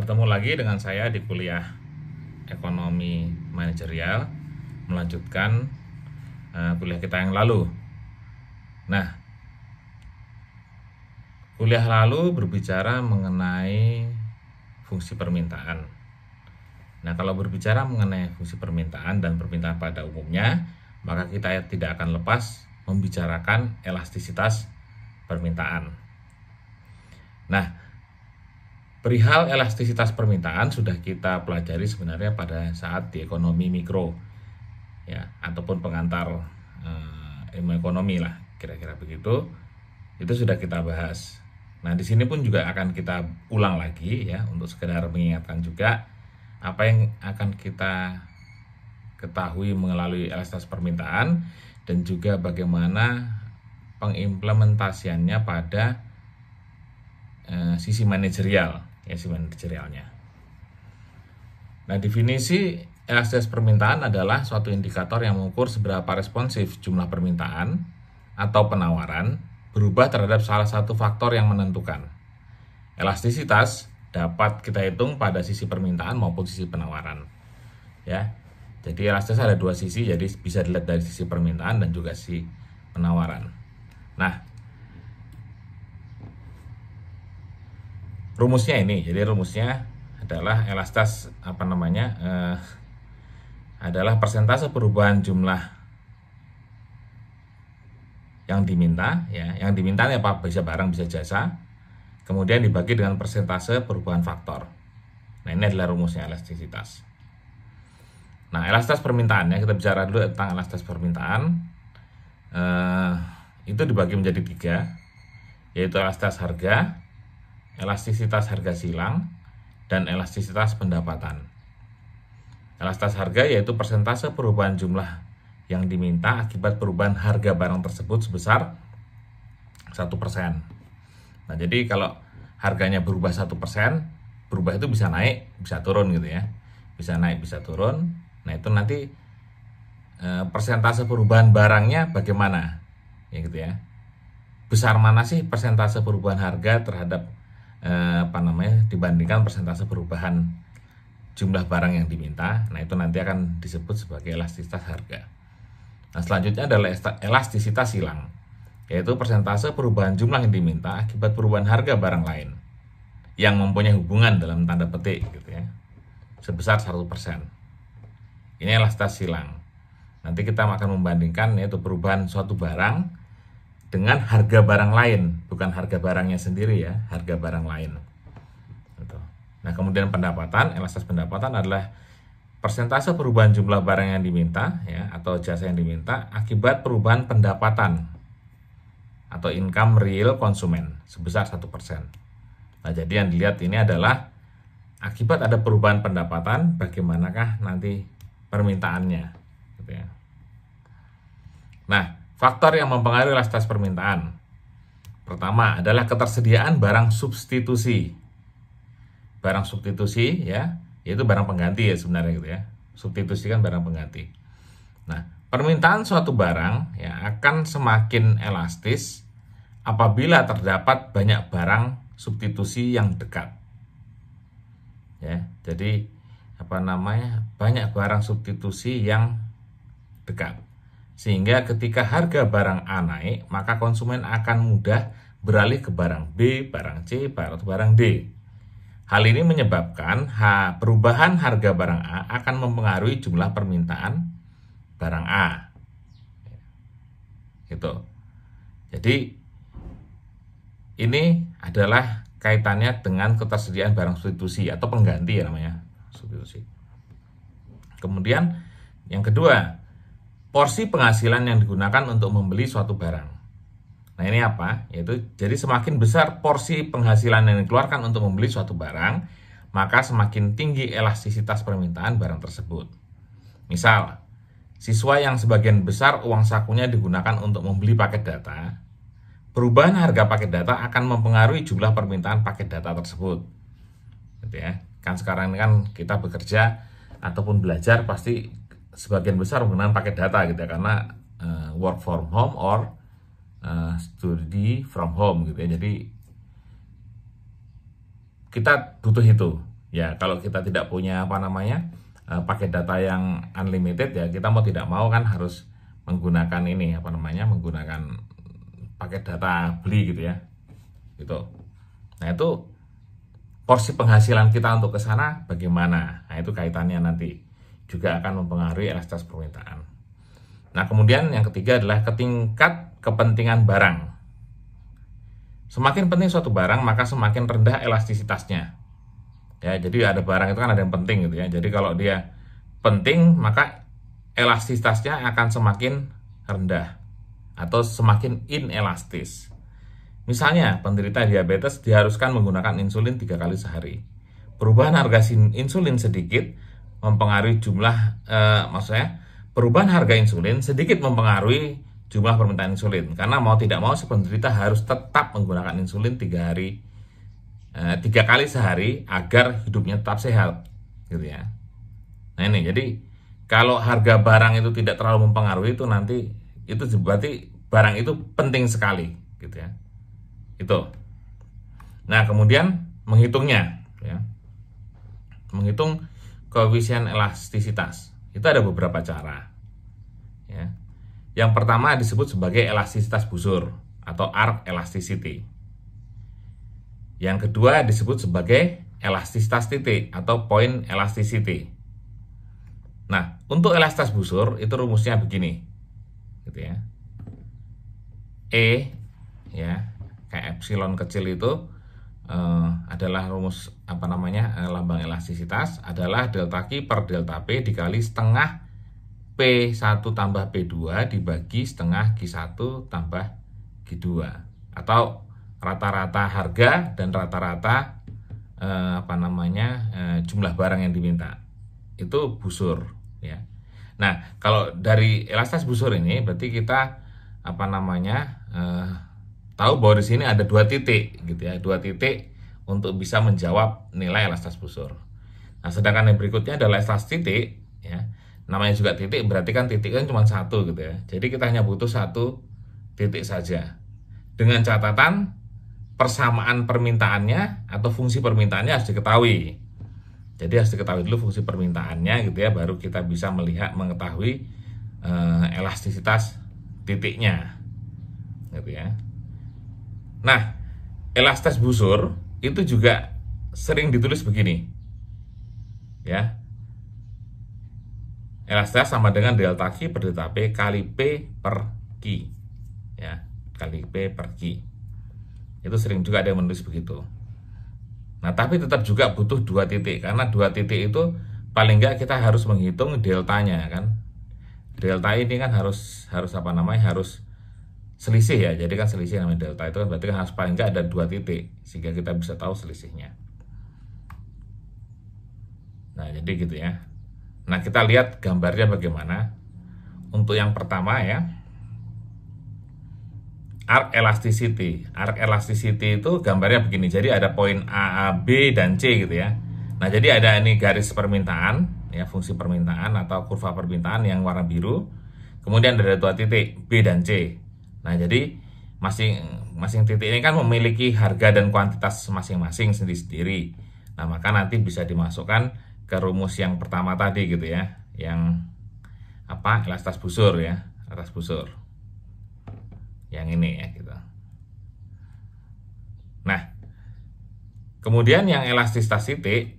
Bertemu lagi dengan saya di kuliah Ekonomi Manajerial melanjutkan uh, kuliah kita yang lalu. Nah, kuliah lalu berbicara mengenai fungsi permintaan. Nah, kalau berbicara mengenai fungsi permintaan dan permintaan pada umumnya, maka kita tidak akan lepas membicarakan elastisitas permintaan. Nah, Perihal elastisitas permintaan sudah kita pelajari sebenarnya pada saat di ekonomi mikro ya ataupun pengantar eh, ilmu ekonomi lah kira-kira begitu itu sudah kita bahas. Nah di sini pun juga akan kita ulang lagi ya untuk sekedar mengingatkan juga apa yang akan kita ketahui melalui elastisitas permintaan dan juga bagaimana pengimplementasiannya pada eh, sisi manajerial manajemen ya, manajerialnya. Nah, definisi elastis permintaan adalah suatu indikator yang mengukur seberapa responsif jumlah permintaan atau penawaran berubah terhadap salah satu faktor yang menentukan. Elastisitas dapat kita hitung pada sisi permintaan maupun sisi penawaran. Ya. Jadi elastis ada dua sisi, jadi bisa dilihat dari sisi permintaan dan juga sisi penawaran. Nah, rumusnya ini jadi rumusnya adalah elastas apa namanya eh, adalah persentase perubahan jumlah yang diminta ya yang diminta ya apa bisa barang bisa jasa kemudian dibagi dengan persentase perubahan faktor nah ini adalah rumusnya elastisitas nah elastas permintaan ya kita bicara dulu tentang elastas permintaan eh, itu dibagi menjadi tiga yaitu elastas harga elastisitas harga silang, dan elastisitas pendapatan. Elastisitas harga yaitu persentase perubahan jumlah yang diminta akibat perubahan harga barang tersebut sebesar 1%. Nah, jadi kalau harganya berubah 1%, berubah itu bisa naik, bisa turun gitu ya. Bisa naik, bisa turun. Nah, itu nanti e, persentase perubahan barangnya bagaimana? Ya gitu ya. Besar mana sih persentase perubahan harga terhadap Eh, apa namanya dibandingkan persentase perubahan jumlah barang yang diminta. Nah, itu nanti akan disebut sebagai elastisitas harga. Nah, selanjutnya adalah elastisitas silang, yaitu persentase perubahan jumlah yang diminta akibat perubahan harga barang lain yang mempunyai hubungan dalam tanda petik gitu ya. Sebesar 1%. Ini elastisitas silang. Nanti kita akan membandingkan yaitu perubahan suatu barang dengan harga barang lain, bukan harga barangnya sendiri ya, harga barang lain. Gitu. Nah, kemudian pendapatan, elastis pendapatan adalah persentase perubahan jumlah barang yang diminta ya atau jasa yang diminta akibat perubahan pendapatan atau income real konsumen sebesar 1%. Nah, jadi yang dilihat ini adalah akibat ada perubahan pendapatan bagaimanakah nanti permintaannya gitu ya. Nah, Faktor yang mempengaruhi elastis permintaan. Pertama adalah ketersediaan barang substitusi. Barang substitusi ya, yaitu barang pengganti ya sebenarnya gitu ya. Substitusi kan barang pengganti. Nah, permintaan suatu barang ya akan semakin elastis apabila terdapat banyak barang substitusi yang dekat. Ya, jadi apa namanya? banyak barang substitusi yang dekat. Sehingga ketika harga barang A naik, maka konsumen akan mudah beralih ke barang B, barang C, atau barang D. Hal ini menyebabkan perubahan harga barang A akan mempengaruhi jumlah permintaan barang A. Gitu. Jadi ini adalah kaitannya dengan ketersediaan barang substitusi atau pengganti ya namanya substitusi. Kemudian yang kedua, porsi penghasilan yang digunakan untuk membeli suatu barang. Nah ini apa? Yaitu jadi semakin besar porsi penghasilan yang dikeluarkan untuk membeli suatu barang, maka semakin tinggi elastisitas permintaan barang tersebut. Misal, siswa yang sebagian besar uang sakunya digunakan untuk membeli paket data, perubahan harga paket data akan mempengaruhi jumlah permintaan paket data tersebut. Gitu ya. Kan sekarang ini kan kita bekerja ataupun belajar pasti sebagian besar menggunakan paket data gitu ya karena uh, work from home or uh, eh, study from home gitu ya. Jadi kita butuh itu. Ya, kalau kita tidak punya apa namanya uh, paket data yang unlimited ya kita mau tidak mau kan harus menggunakan ini apa namanya menggunakan paket data beli gitu ya. Gitu. Nah, itu porsi penghasilan kita untuk ke sana bagaimana? Nah, itu kaitannya nanti juga akan mempengaruhi elastisitas permintaan. Nah, kemudian yang ketiga adalah ketingkat kepentingan barang. Semakin penting suatu barang, maka semakin rendah elastisitasnya. Ya, jadi ada barang itu kan ada yang penting gitu ya. Jadi kalau dia penting, maka elastisitasnya akan semakin rendah atau semakin inelastis. Misalnya, penderita diabetes diharuskan menggunakan insulin tiga kali sehari. Perubahan harga insulin sedikit mempengaruhi jumlah eh, maksudnya perubahan harga insulin sedikit mempengaruhi jumlah permintaan insulin karena mau tidak mau penderita harus tetap menggunakan insulin tiga hari eh, tiga kali sehari agar hidupnya tetap sehat gitu ya nah ini jadi kalau harga barang itu tidak terlalu mempengaruhi itu nanti itu berarti barang itu penting sekali gitu ya itu nah kemudian menghitungnya ya. menghitung koefisien elastisitas. Itu ada beberapa cara. Ya. Yang pertama disebut sebagai elastisitas busur atau arc elasticity. Yang kedua disebut sebagai elastisitas titik atau point elasticity. Nah, untuk elastisitas busur itu rumusnya begini. Gitu ya. E ya, kayak epsilon kecil itu eh, adalah rumus apa namanya eh, lambang elastisitas adalah delta Q per delta P dikali setengah P1 tambah P2 dibagi setengah Q1 tambah Q2 atau rata-rata harga dan rata-rata eh, apa namanya eh, jumlah barang yang diminta itu busur ya. Nah, kalau dari elastis busur ini berarti kita apa namanya eh, tahu bahwa di sini ada dua titik gitu ya, dua titik untuk bisa menjawab nilai elastas busur. Nah, sedangkan yang berikutnya adalah elastas titik, ya. Namanya juga titik, berarti kan titik kan cuma satu gitu ya. Jadi kita hanya butuh satu titik saja. Dengan catatan persamaan permintaannya atau fungsi permintaannya harus diketahui. Jadi harus diketahui dulu fungsi permintaannya gitu ya, baru kita bisa melihat mengetahui eh, elastisitas titiknya, gitu ya. Nah, elastis busur itu juga sering ditulis begini. Ya. Elastis sama dengan delta Q per delta P kali P per Q. Ya, kali P per Q. Itu sering juga ada yang menulis begitu. Nah, tapi tetap juga butuh dua titik karena dua titik itu paling nggak kita harus menghitung deltanya kan. Delta ini kan harus harus apa namanya? harus selisih ya. Jadi kan selisih namanya delta itu kan berarti kan harus paling ada dua titik sehingga kita bisa tahu selisihnya. Nah, jadi gitu ya. Nah, kita lihat gambarnya bagaimana. Untuk yang pertama ya, arc elasticity. Arc elasticity itu gambarnya begini. Jadi ada poin A, A, B, dan C gitu ya. Nah, jadi ada ini garis permintaan, ya fungsi permintaan atau kurva permintaan yang warna biru. Kemudian ada dua titik B dan C. Nah, jadi masing masing titik ini kan memiliki harga dan kuantitas masing-masing sendiri-sendiri. Nah, maka nanti bisa dimasukkan ke rumus yang pertama tadi gitu ya, yang apa? elastas busur ya, elastas busur. Yang ini ya gitu. Nah, kemudian yang elastisitas titik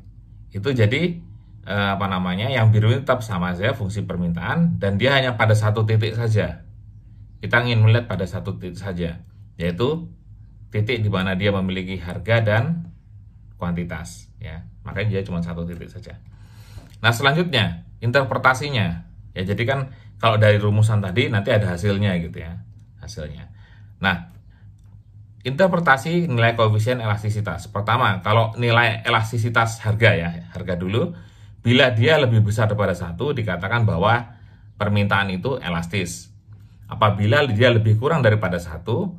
itu jadi eh, apa namanya? yang biru ini tetap sama saja fungsi permintaan dan dia hanya pada satu titik saja kita ingin melihat pada satu titik saja, yaitu titik di mana dia memiliki harga dan kuantitas, ya. Makanya dia cuma satu titik saja. Nah, selanjutnya interpretasinya. Ya, jadi kan kalau dari rumusan tadi nanti ada hasilnya gitu ya, hasilnya. Nah, interpretasi nilai koefisien elastisitas. Pertama, kalau nilai elastisitas harga ya, harga dulu, bila dia lebih besar daripada satu dikatakan bahwa permintaan itu elastis. Apabila dia lebih kurang daripada satu,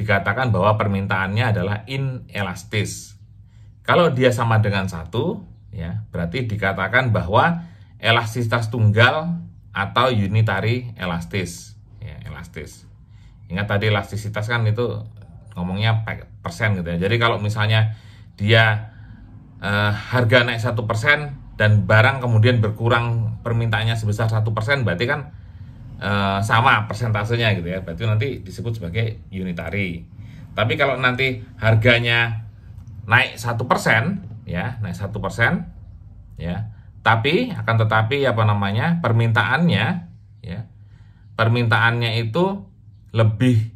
dikatakan bahwa permintaannya adalah inelastis. Kalau dia sama dengan satu, ya berarti dikatakan bahwa elastisitas tunggal atau unitari elastis. Ya, elastis. Ingat tadi elastisitas kan itu ngomongnya persen gitu ya. Jadi kalau misalnya dia eh, harga naik satu persen dan barang kemudian berkurang permintaannya sebesar satu persen, berarti kan Eh, sama persentasenya gitu ya berarti nanti disebut sebagai unitari. tapi kalau nanti harganya naik satu persen ya naik satu persen ya tapi akan tetapi apa namanya permintaannya ya permintaannya itu lebih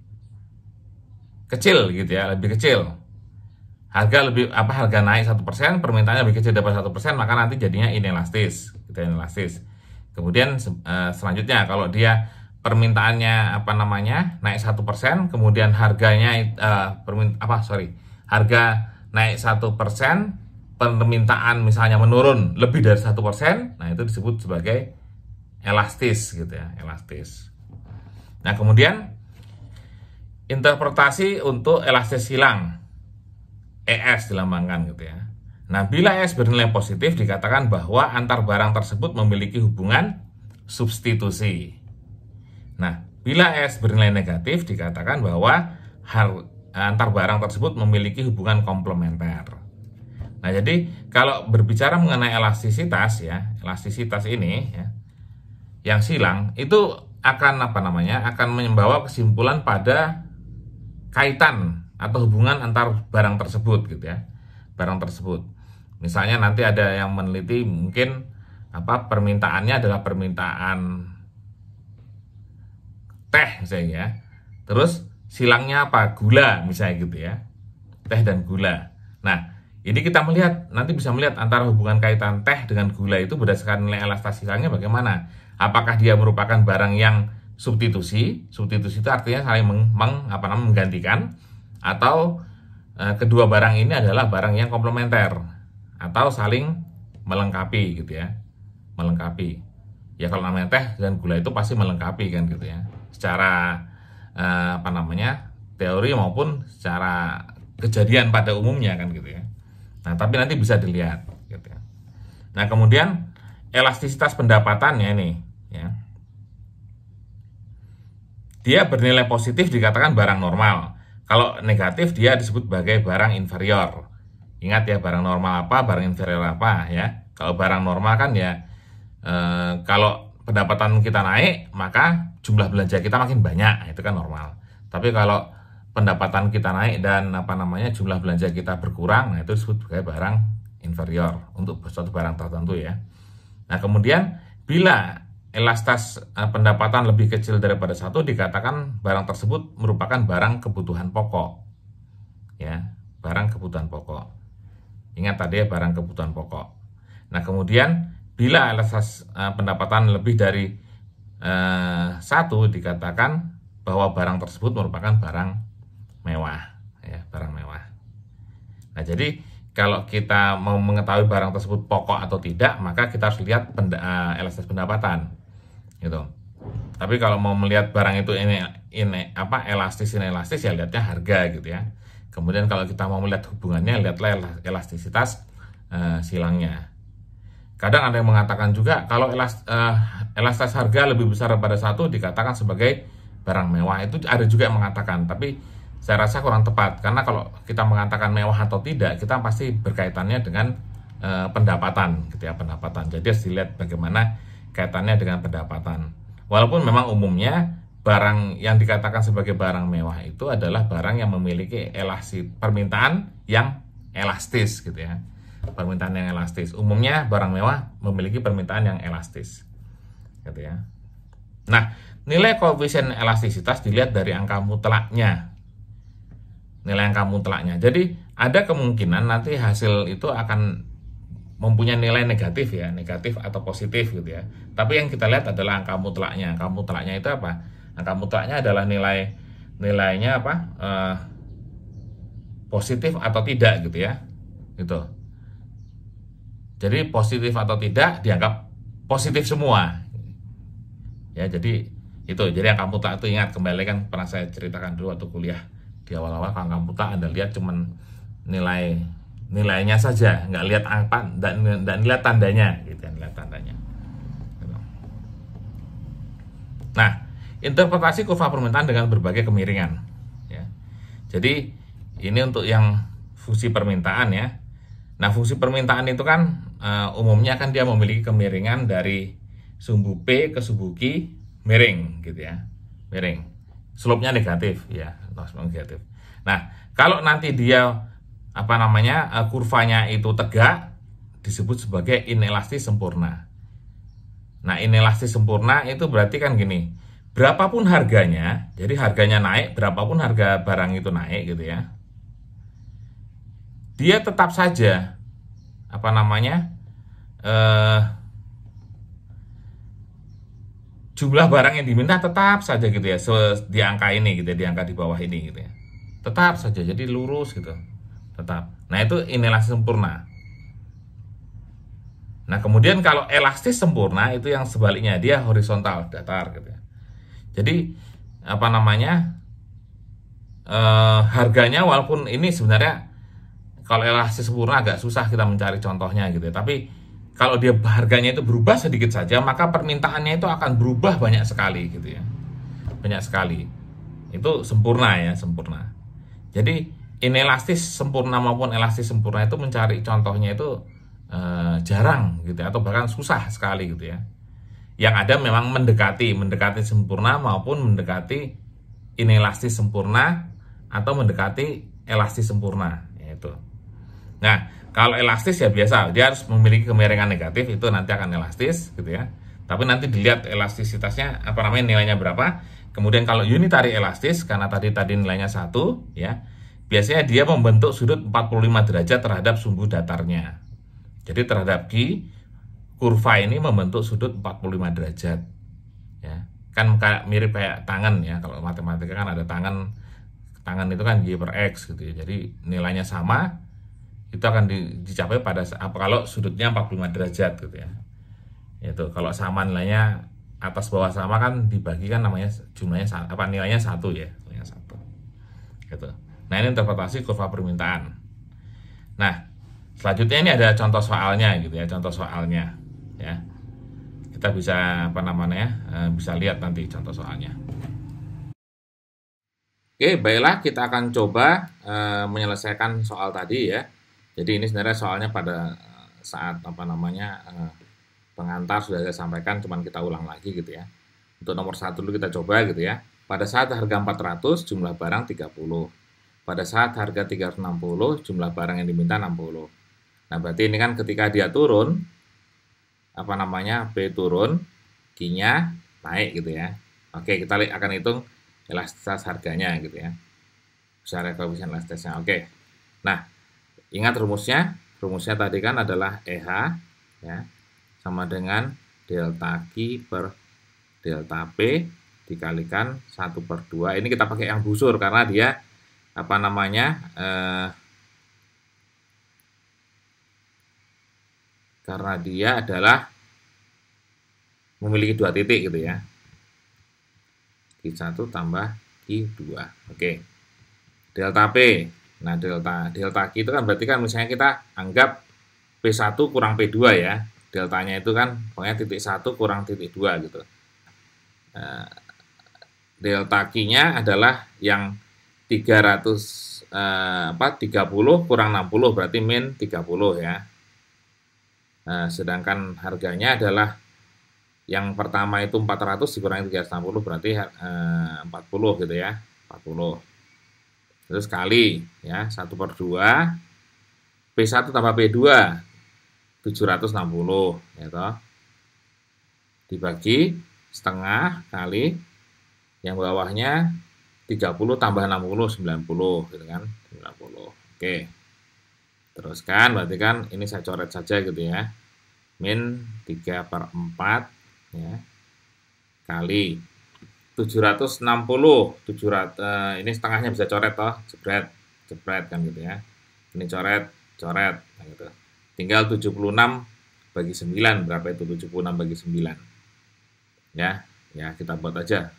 kecil gitu ya lebih kecil harga lebih apa harga naik satu persen permintaannya lebih kecil dapat satu persen maka nanti jadinya inelastis gitu ya, inelastis Kemudian eh, selanjutnya kalau dia permintaannya apa namanya naik satu persen, kemudian harganya uh, eh, perminta apa sorry harga naik satu persen, permintaan misalnya menurun lebih dari satu persen, nah itu disebut sebagai elastis gitu ya elastis. Nah kemudian interpretasi untuk elastis silang, ES dilambangkan gitu ya. Nah, bila S bernilai positif dikatakan bahwa antar barang tersebut memiliki hubungan substitusi. Nah, bila S bernilai negatif dikatakan bahwa hal, antar barang tersebut memiliki hubungan komplementer. Nah, jadi kalau berbicara mengenai elastisitas ya, elastisitas ini ya, yang silang itu akan apa namanya? akan membawa kesimpulan pada kaitan atau hubungan antar barang tersebut gitu ya barang tersebut. Misalnya nanti ada yang meneliti mungkin apa permintaannya adalah permintaan teh misalnya ya. Terus silangnya apa? Gula misalnya gitu ya. Teh dan gula. Nah, ini kita melihat nanti bisa melihat antara hubungan kaitan teh dengan gula itu berdasarkan nilai elastis silangnya bagaimana. Apakah dia merupakan barang yang substitusi? Substitusi itu artinya saling meng, meng apa namanya menggantikan atau Eh, kedua barang ini adalah barang yang komplementer atau saling melengkapi gitu ya melengkapi ya kalau namanya teh dan gula itu pasti melengkapi kan gitu ya secara eh, apa namanya teori maupun secara kejadian pada umumnya kan gitu ya nah tapi nanti bisa dilihat gitu ya nah kemudian elastisitas pendapatannya ini ya dia bernilai positif dikatakan barang normal kalau negatif dia disebut sebagai barang inferior. Ingat ya barang normal apa, barang inferior apa ya. Kalau barang normal kan ya e, kalau pendapatan kita naik maka jumlah belanja kita makin banyak itu kan normal. Tapi kalau pendapatan kita naik dan apa namanya jumlah belanja kita berkurang, nah itu disebut sebagai barang inferior untuk suatu barang tertentu ya. Nah kemudian bila elastas eh, pendapatan lebih kecil daripada satu dikatakan barang tersebut merupakan barang kebutuhan pokok ya barang kebutuhan pokok ingat tadi ya barang kebutuhan pokok nah kemudian bila elastas eh, pendapatan lebih dari eh, satu dikatakan bahwa barang tersebut merupakan barang mewah ya barang mewah nah jadi kalau kita mau mengetahui barang tersebut pokok atau tidak maka kita harus lihat elastis eh, elastas pendapatan gitu tapi kalau mau melihat barang itu ini ini apa elastis ini elastis ya lihatnya harga gitu ya kemudian kalau kita mau melihat hubungannya lihatlah elastisitas uh, silangnya kadang ada yang mengatakan juga kalau elast, uh, eh, elastis harga lebih besar pada satu dikatakan sebagai barang mewah itu ada juga yang mengatakan tapi saya rasa kurang tepat karena kalau kita mengatakan mewah atau tidak kita pasti berkaitannya dengan uh, pendapatan gitu ya pendapatan jadi harus dilihat bagaimana kaitannya dengan pendapatan. Walaupun memang umumnya barang yang dikatakan sebagai barang mewah itu adalah barang yang memiliki elastis permintaan yang elastis gitu ya. Permintaan yang elastis. Umumnya barang mewah memiliki permintaan yang elastis. Gitu ya. Nah, nilai koefisien elastisitas dilihat dari angka mutlaknya. Nilai angka mutlaknya. Jadi, ada kemungkinan nanti hasil itu akan mempunyai nilai negatif ya, negatif atau positif gitu ya. Tapi yang kita lihat adalah angka mutlaknya. Angka mutlaknya itu apa? Angka mutlaknya adalah nilai nilainya apa? Eh, positif atau tidak gitu ya. Gitu. Jadi positif atau tidak dianggap positif semua. Ya, jadi itu. Jadi angka mutlak itu ingat kembali kan pernah saya ceritakan dulu waktu kuliah di awal-awal angka mutlak Anda lihat cuman nilai nilainya saja nggak lihat apa dan dan lihat tandanya gitu kan, lihat tandanya nah interpretasi kurva permintaan dengan berbagai kemiringan ya jadi ini untuk yang fungsi permintaan ya nah fungsi permintaan itu kan uh, umumnya kan dia memiliki kemiringan dari sumbu p ke sumbu q miring gitu ya miring slope-nya negatif ya negatif nah kalau nanti dia apa namanya eh, kurvanya itu tegak disebut sebagai inelastis sempurna. Nah inelastis sempurna itu berarti kan gini, berapapun harganya, jadi harganya naik, berapapun harga barang itu naik gitu ya, dia tetap saja apa namanya eh, jumlah barang yang diminta tetap saja gitu ya, so, di angka ini gitu, ya, di angka di bawah ini gitu ya, tetap saja jadi lurus gitu tetap. Nah, itu inelastis sempurna. Nah, kemudian kalau elastis sempurna itu yang sebaliknya, dia horizontal, datar gitu ya. Jadi apa namanya? Eh, harganya walaupun ini sebenarnya kalau elastis sempurna agak susah kita mencari contohnya gitu ya. Tapi kalau dia harganya itu berubah sedikit saja, maka permintaannya itu akan berubah banyak sekali gitu ya. Banyak sekali. Itu sempurna ya, sempurna. Jadi inelastis sempurna maupun elastis sempurna itu mencari contohnya itu e, jarang gitu ya, atau bahkan susah sekali gitu ya. Yang ada memang mendekati, mendekati sempurna maupun mendekati inelastis sempurna atau mendekati elastis sempurna yaitu. Nah, kalau elastis ya biasa, dia harus memiliki kemiringan negatif itu nanti akan elastis gitu ya. Tapi nanti dilihat elastisitasnya apa namanya nilainya berapa. Kemudian kalau unitari elastis karena tadi tadi nilainya satu ya, biasanya dia membentuk sudut 45 derajat terhadap sumbu datarnya. Jadi terhadap Q, kurva ini membentuk sudut 45 derajat. Ya. Kan kayak mirip kayak tangan ya, kalau matematika kan ada tangan, tangan itu kan Y per X gitu ya. Jadi nilainya sama, itu akan dicapai pada apa kalau sudutnya 45 derajat gitu ya. Itu kalau sama nilainya atas bawah sama kan dibagikan namanya jumlahnya apa nilainya satu ya, nilainya satu. Gitu Nah, ini interpretasi kurva permintaan. Nah, selanjutnya ini ada contoh soalnya gitu ya, contoh soalnya ya. Kita bisa apa namanya? Eh, bisa lihat nanti contoh soalnya. Oke, baiklah kita akan coba uh, menyelesaikan soal tadi ya. Jadi ini sebenarnya soalnya pada saat apa namanya Uh, pengantar sudah saya sampaikan, cuman kita ulang lagi gitu ya. Untuk nomor satu dulu kita coba gitu ya. Pada saat harga 400, jumlah barang 30. Pada saat harga 360, jumlah barang yang diminta 60. Nah, berarti ini kan ketika dia turun, apa namanya, B turun, G-nya naik gitu ya. Oke, kita akan hitung elastisitas harganya gitu ya. Besar koefisien elastisnya. Oke. Nah, ingat rumusnya. Rumusnya tadi kan adalah EH ya sama dengan delta Q per delta P dikalikan 1 per 2. Ini kita pakai yang busur karena dia apa namanya eh, karena dia adalah memiliki dua titik gitu ya Q1 tambah Q2 oke delta P nah delta delta Q itu kan berarti kan misalnya kita anggap P1 kurang P2 ya deltanya itu kan pokoknya titik 1 kurang titik 2 gitu eh, delta Q nya adalah yang 300 eh, apa 30 kurang 60 berarti min 30 ya. Nah, sedangkan harganya adalah yang pertama itu 400 dikurangi 360 berarti eh, 40 gitu ya. 40. Terus kali ya 1 per 2 P1 tambah P2 760 ya toh. Dibagi setengah kali yang bawahnya 30 tambah 60, 90 gitu kan. 90. Oke. teruskan berarti kan ini saya coret saja gitu ya. Min 3 per 4 ya. Kali 760. 700 eh, ini setengahnya bisa coret toh, jebret, jebret kan gitu ya. Ini coret, coret nah, gitu. Tinggal 76 bagi 9 berapa itu 76 bagi 9. Ya, ya kita buat aja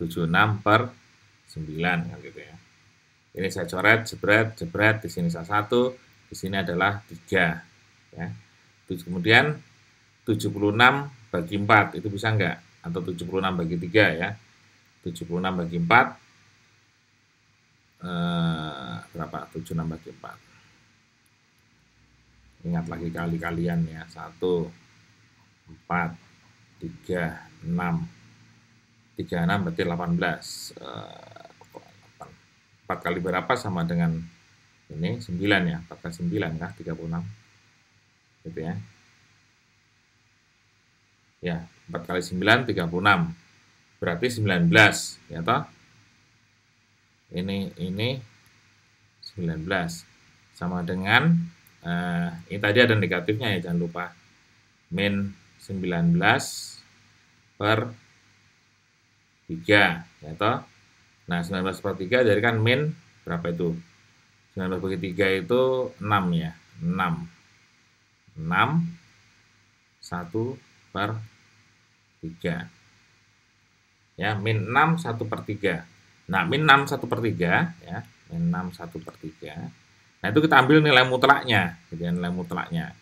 76 per 9 kan gitu ya. Ini saya coret, jebret, jebret, di sini salah satu, di sini adalah 3 ya. Kemudian 76 bagi 4 itu bisa enggak? Atau 76 bagi 3 ya. 76 bagi 4 eh, berapa? 76 bagi 4. Ingat lagi kali-kalian ya. 1 4 3 6 36 berarti 18 eh, 4 kali berapa sama dengan ini 9 ya 4 kali 9 kah 36 gitu ya ya 4 kali 9 36 berarti 19 ya toh ini ini 19 sama dengan eh, ini tadi ada negatifnya ya jangan lupa min 19 per 3 ya toh Nah, 19 per 3 min berapa itu? 19 3 itu 6 ya. 6. 6 1 per 3. Ya, min 6 1 per 3. Nah, min 6 1 per 3 ya. Min 6 1 per 3. Nah, itu kita ambil nilai mutlaknya. Jadi nilai mutlaknya.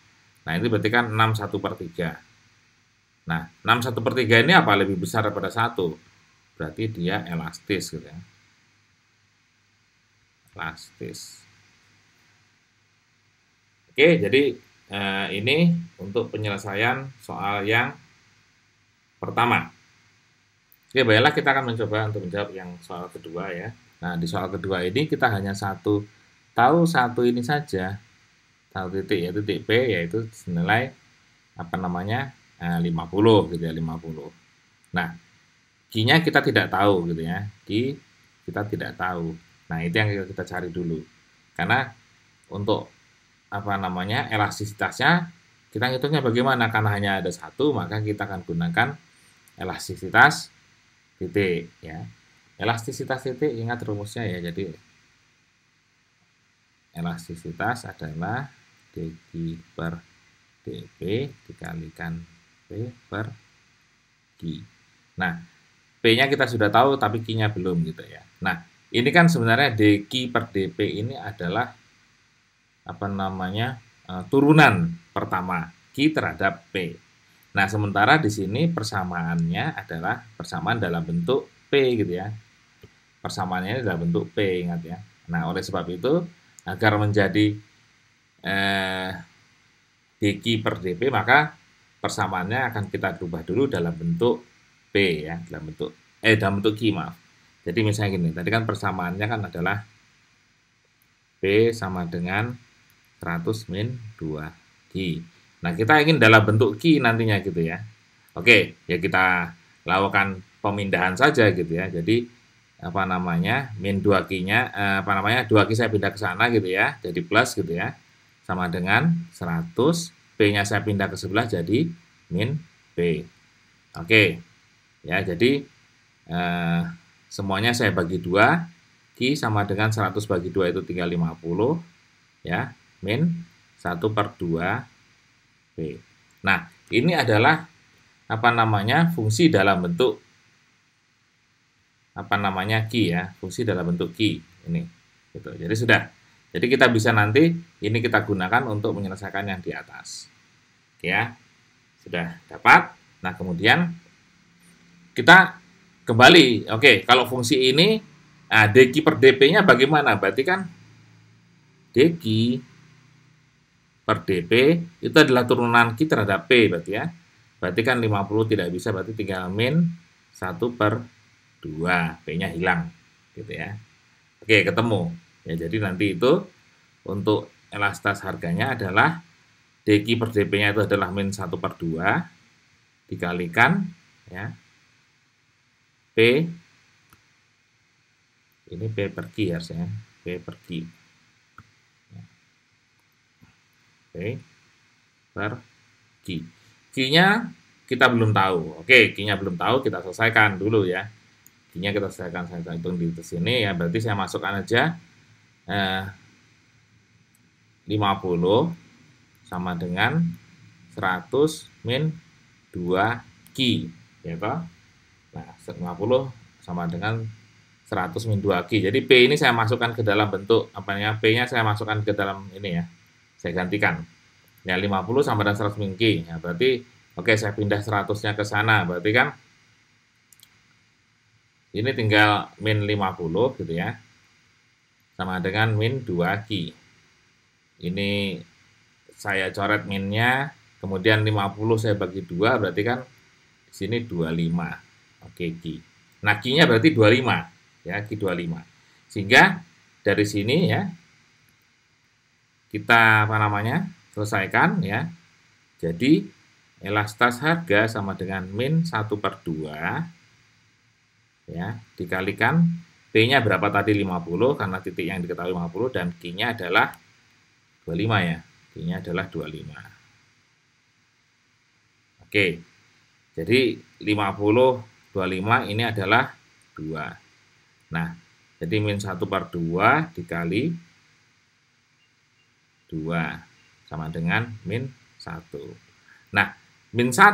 Nah, ini berarti kan 6 1 per 3. Nah, 6 1 per 3 ini apa? Lebih besar daripada 1 berarti dia elastis gitu ya elastis oke jadi eh, ini untuk penyelesaian soal yang pertama oke baiklah kita akan mencoba untuk menjawab yang soal kedua ya nah di soal kedua ini kita hanya satu tahu satu ini saja tahu titik ya titik P yaitu senilai apa namanya eh, 50 gitu ya 50 nah key-nya kita tidak tahu gitu ya key kita tidak tahu nah itu yang kita cari dulu karena untuk apa namanya elastisitasnya kita ngitungnya bagaimana karena hanya ada satu maka kita akan gunakan elastisitas titik ya elastisitas titik ingat rumusnya ya jadi elastisitas adalah dg per dp dikalikan p per g nah P-nya kita sudah tahu tapi Q-nya belum gitu ya. Nah, ini kan sebenarnya DQ per DP ini adalah apa namanya uh, turunan pertama Q terhadap P. Nah, sementara di sini persamaannya adalah persamaan dalam bentuk P gitu ya. Persamaannya dalam bentuk P ingat ya. Nah, oleh sebab itu agar menjadi eh, DQ per DP maka persamaannya akan kita rubah dulu dalam bentuk P ya dalam bentuk eh dalam bentuk Q maaf. Jadi misalnya gini, tadi kan persamaannya kan adalah P sama dengan 100 min 2 Q. Nah, kita ingin dalam bentuk Q nantinya gitu ya. Oke, ya kita lakukan pemindahan saja gitu ya. Jadi apa namanya? min 2 Q-nya eh, apa namanya? 2 Q saya pindah ke sana gitu ya. Jadi plus gitu ya. Sama dengan 100 P-nya saya pindah ke sebelah jadi min P. Oke. Ya, jadi eh, semuanya saya bagi dua, Q sama dengan 100 bagi dua itu tinggal 50, ya, min 1 per 2 b Nah, ini adalah apa namanya fungsi dalam bentuk apa namanya Q ya, fungsi dalam bentuk Q ini. Gitu. Jadi sudah. Jadi kita bisa nanti ini kita gunakan untuk menyelesaikan yang di atas. Oke ya. Sudah dapat. Nah, kemudian kita kembali, oke, kalau fungsi ini, nah, deki per dp-nya bagaimana? Berarti kan deki per dp itu adalah turunan Q terhadap P, berarti ya. Berarti kan 50 tidak bisa, berarti tinggal min 1 per 2, P-nya hilang, gitu ya. Oke, ketemu. Ya, jadi nanti itu untuk elastas harganya adalah deki per dp-nya itu adalah min 1 per 2 dikalikan ya P ini P pergi harusnya P pergi ya. P pergi Q nya kita belum tahu oke Q nya belum tahu kita selesaikan dulu ya Q nya kita selesaikan saya hitung di sini ya berarti saya masukkan aja eh, 50 sama dengan 100 min 2 Q ya toh Nah, 50 sama dengan 100 min 2 G. Jadi P ini saya masukkan ke dalam bentuk, apa namanya P-nya saya masukkan ke dalam ini ya. Saya gantikan. Ya, nah, 50 sama dengan 100 min Ya, berarti, oke, okay, saya pindah 100-nya ke sana. Berarti kan, ini tinggal min 50 gitu ya. Sama dengan min 2 G. Ini saya coret minnya, kemudian 50 saya bagi 2, berarti kan di sini 25. Oke, Q. Nah, Q-nya berarti 25, ya, Q25. Sehingga dari sini ya, kita apa namanya, selesaikan ya. Jadi, elastas harga sama dengan min 1 per 2, ya, dikalikan P-nya berapa tadi 50, karena titik yang diketahui 50, dan Q-nya adalah 25 ya, Q-nya adalah 25. Oke, jadi 50 25 ini adalah 2. Nah, jadi min 1 per 2 dikali 2 sama dengan min 1. Nah, min 1,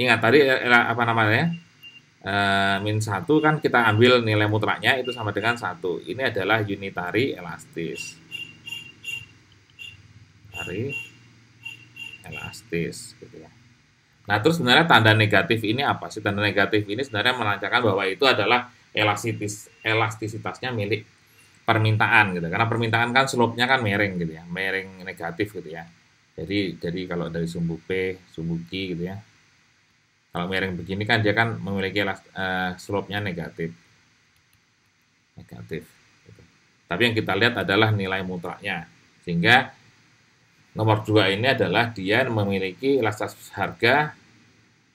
ingat tadi eh, eh, apa namanya? E, min 1 kan kita ambil nilai mutlaknya itu sama dengan 1. Ini adalah unitari elastis. Unitary elastis gitu ya. Nah, terus sebenarnya tanda negatif ini apa sih? Tanda negatif ini sebenarnya melancarkan bahwa itu adalah elastis elastisitasnya milik permintaan gitu. Karena permintaan kan slope-nya kan miring gitu ya, miring negatif gitu ya. Jadi jadi kalau dari sumbu P, sumbu Q gitu ya. Kalau miring begini kan dia kan memiliki uh, slope-nya negatif. Negatif. Gitu. Tapi yang kita lihat adalah nilai mutlaknya. Sehingga Nomor dua ini adalah dia memiliki elastis harga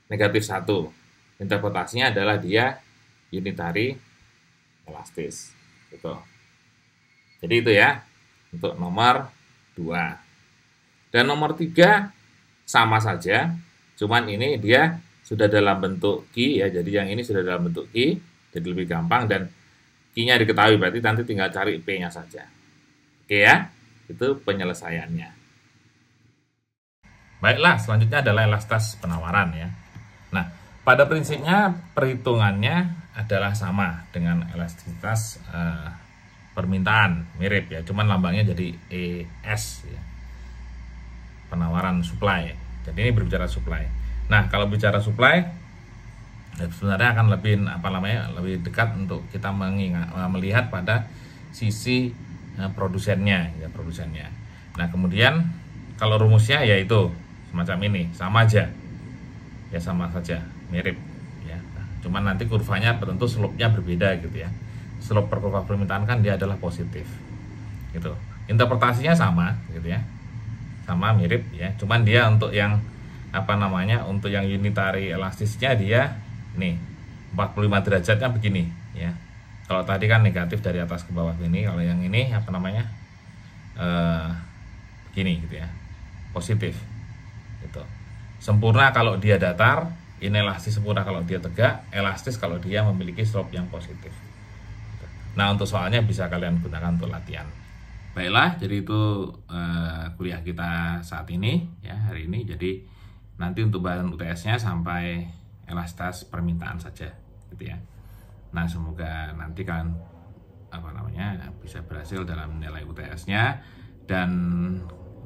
negatif satu. Interpretasinya adalah dia unitari elastis. Gitu. Jadi itu ya untuk nomor dua. Dan nomor tiga sama saja, cuman ini dia sudah dalam bentuk ki ya. Jadi yang ini sudah dalam bentuk ki, jadi lebih gampang dan Q-nya diketahui berarti nanti tinggal cari P-nya saja. Oke ya, itu penyelesaiannya. Baiklah, selanjutnya adalah elastas penawaran ya. Nah, pada prinsipnya perhitungannya adalah sama dengan elastisitas eh, permintaan, mirip ya, cuman lambangnya jadi ES ya. Penawaran supply. Jadi ini berbicara supply. Nah, kalau bicara supply ya, sebenarnya akan lebih apa namanya lebih dekat untuk kita mengingat eh, melihat pada sisi eh, produsennya ya produsennya. Nah kemudian kalau rumusnya yaitu semacam ini sama aja ya sama saja mirip ya cuman nanti kurvanya tentu slope-nya berbeda gitu ya slope kurva permintaan kan dia adalah positif gitu interpretasinya sama gitu ya sama mirip ya cuman dia untuk yang apa namanya untuk yang unitary elastisnya dia nih 45 derajatnya begini ya kalau tadi kan negatif dari atas ke bawah ini kalau yang ini apa namanya eh, begini gitu ya positif Sempurna kalau dia datar, inelastis sempurna kalau dia tegak, elastis kalau dia memiliki slope yang positif. Nah, untuk soalnya bisa kalian gunakan untuk latihan. Baiklah, jadi itu uh, kuliah kita saat ini ya hari ini. Jadi nanti untuk bahan UTS-nya sampai elastas permintaan saja gitu ya. Nah, semoga nanti kalian apa namanya bisa berhasil dalam nilai UTS-nya dan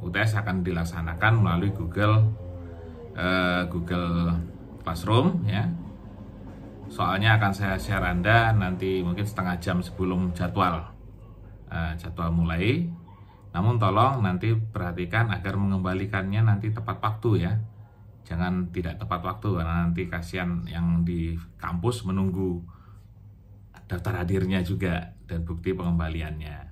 UTS akan dilaksanakan melalui Google Eh, Google Classroom ya. Soalnya akan saya share Anda nanti mungkin setengah jam sebelum jadwal eh, jadwal mulai. Namun tolong nanti perhatikan agar mengembalikannya nanti tepat waktu ya. Jangan tidak tepat waktu karena nanti kasihan yang di kampus menunggu daftar hadirnya juga dan bukti pengembaliannya.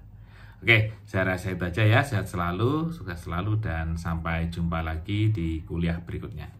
Oke, saya rasa itu aja ya. Sehat selalu, sukses selalu, dan sampai jumpa lagi di kuliah berikutnya.